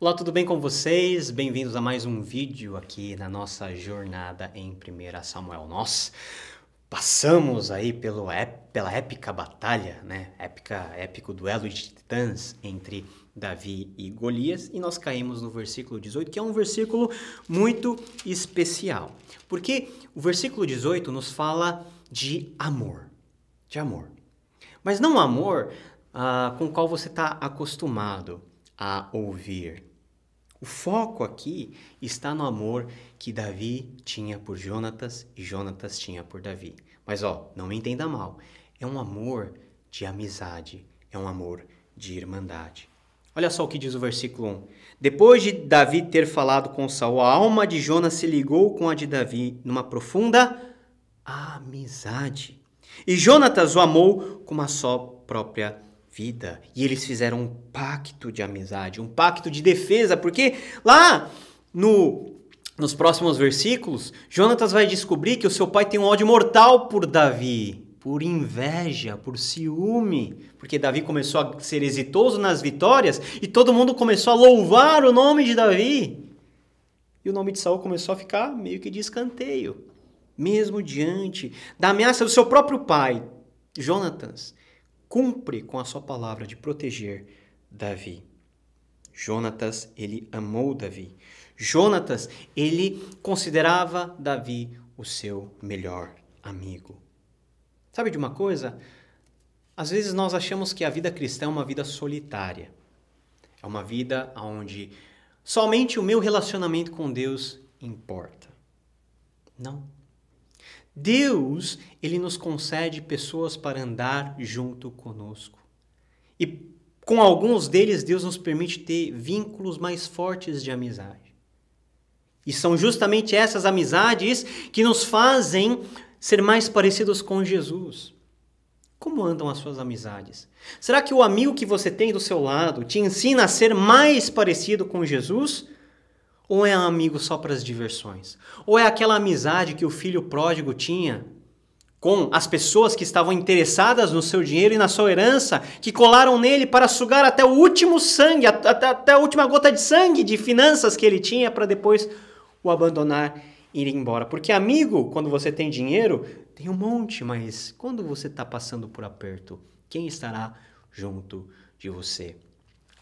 Olá, tudo bem com vocês? Bem-vindos a mais um vídeo aqui na nossa jornada em 1 Samuel. Nós passamos aí pelo, pela épica batalha, né? Épica, épico duelo de titãs entre Davi e Golias e nós caímos no versículo 18, que é um versículo muito especial. Porque o versículo 18 nos fala de amor, de amor. Mas não amor ah, com o qual você está acostumado a ouvir o foco aqui está no amor que Davi tinha por Jonatas e Jonatas tinha por Davi. Mas ó, não me entenda mal, é um amor de amizade, é um amor de irmandade. Olha só o que diz o versículo 1. Depois de Davi ter falado com Saul, a alma de Jonas se ligou com a de Davi numa profunda amizade. E Jonatas o amou como a sua própria vida. E eles fizeram um pacto de amizade, um pacto de defesa, porque lá no nos próximos versículos, Jonatas vai descobrir que o seu pai tem um ódio mortal por Davi, por inveja, por ciúme, porque Davi começou a ser exitoso nas vitórias e todo mundo começou a louvar o nome de Davi. E o nome de Saul começou a ficar meio que de escanteio, mesmo diante da ameaça do seu próprio pai, Jonatas cumpre com a sua palavra de proteger Davi. Jonatas, ele amou Davi. Jonatas, ele considerava Davi o seu melhor amigo. Sabe de uma coisa? Às vezes nós achamos que a vida cristã é uma vida solitária. É uma vida onde somente o meu relacionamento com Deus importa. Não. Deus, ele nos concede pessoas para andar junto conosco. E com alguns deles, Deus nos permite ter vínculos mais fortes de amizade. E são justamente essas amizades que nos fazem ser mais parecidos com Jesus. Como andam as suas amizades? Será que o amigo que você tem do seu lado te ensina a ser mais parecido com Jesus? Ou é amigo só para as diversões? Ou é aquela amizade que o filho pródigo tinha com as pessoas que estavam interessadas no seu dinheiro e na sua herança, que colaram nele para sugar até o último sangue, até, até a última gota de sangue de finanças que ele tinha, para depois o abandonar e ir embora. Porque, amigo, quando você tem dinheiro, tem um monte, mas quando você está passando por aperto, quem estará junto de você?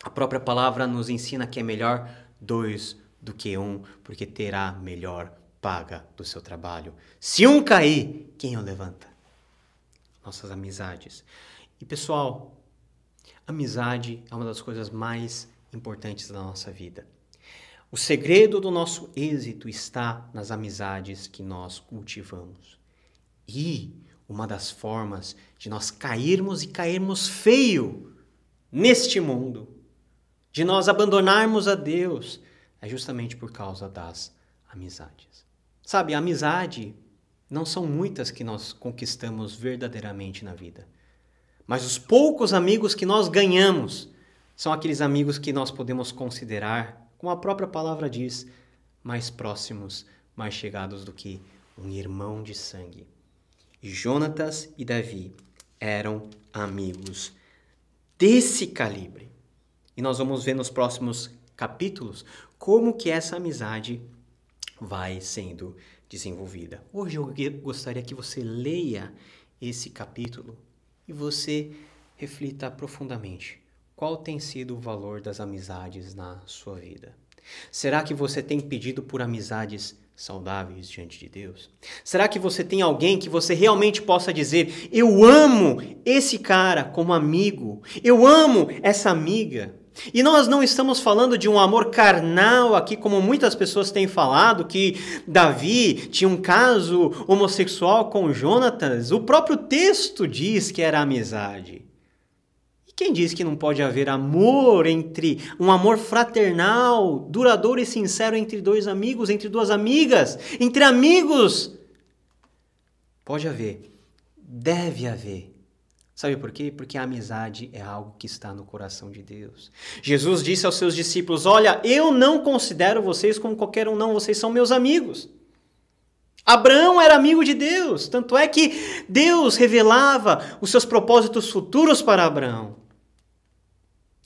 A própria palavra nos ensina que é melhor dois do que um, porque terá melhor paga do seu trabalho. Se um cair, quem o levanta? Nossas amizades. E pessoal, amizade é uma das coisas mais importantes da nossa vida. O segredo do nosso êxito está nas amizades que nós cultivamos. E uma das formas de nós cairmos e cairmos feio neste mundo, de nós abandonarmos a Deus, é justamente por causa das amizades. Sabe, amizade não são muitas que nós conquistamos verdadeiramente na vida. Mas os poucos amigos que nós ganhamos são aqueles amigos que nós podemos considerar, como a própria palavra diz, mais próximos, mais chegados do que um irmão de sangue. E Jonatas e Davi eram amigos desse calibre. E nós vamos ver nos próximos capítulos como que essa amizade vai sendo desenvolvida. Hoje eu gostaria que você leia esse capítulo e você reflita profundamente qual tem sido o valor das amizades na sua vida. Será que você tem pedido por amizades saudáveis diante de Deus? Será que você tem alguém que você realmente possa dizer: Eu amo esse cara como amigo, eu amo essa amiga? E nós não estamos falando de um amor carnal aqui, como muitas pessoas têm falado, que Davi tinha um caso homossexual com Jonatas. O próprio texto diz que era amizade. E quem diz que não pode haver amor entre um amor fraternal, duradouro e sincero entre dois amigos, entre duas amigas, entre amigos? Pode haver, deve haver Sabe por quê? Porque a amizade é algo que está no coração de Deus. Jesus disse aos seus discípulos: Olha, eu não considero vocês como qualquer um, não, vocês são meus amigos. Abraão era amigo de Deus, tanto é que Deus revelava os seus propósitos futuros para Abraão.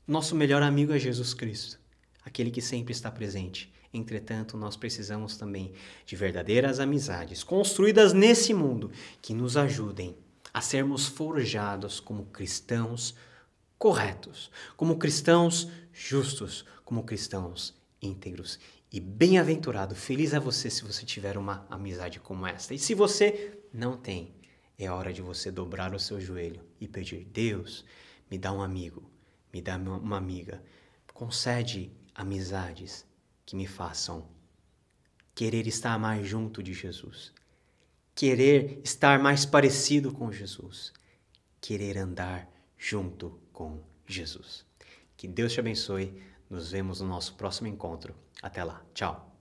Nosso melhor amigo é Jesus Cristo, aquele que sempre está presente. Entretanto, nós precisamos também de verdadeiras amizades construídas nesse mundo que nos ajudem a sermos forjados como cristãos corretos, como cristãos justos, como cristãos íntegros. E bem-aventurado, feliz a é você se você tiver uma amizade como esta. E se você não tem, é hora de você dobrar o seu joelho e pedir: Deus, me dá um amigo, me dá uma amiga, concede amizades que me façam querer estar mais junto de Jesus, querer estar mais parecido com Jesus, querer andar junto com Jesus. Que Deus te abençoe. Nos vemos no nosso próximo encontro. Até lá. Tchau.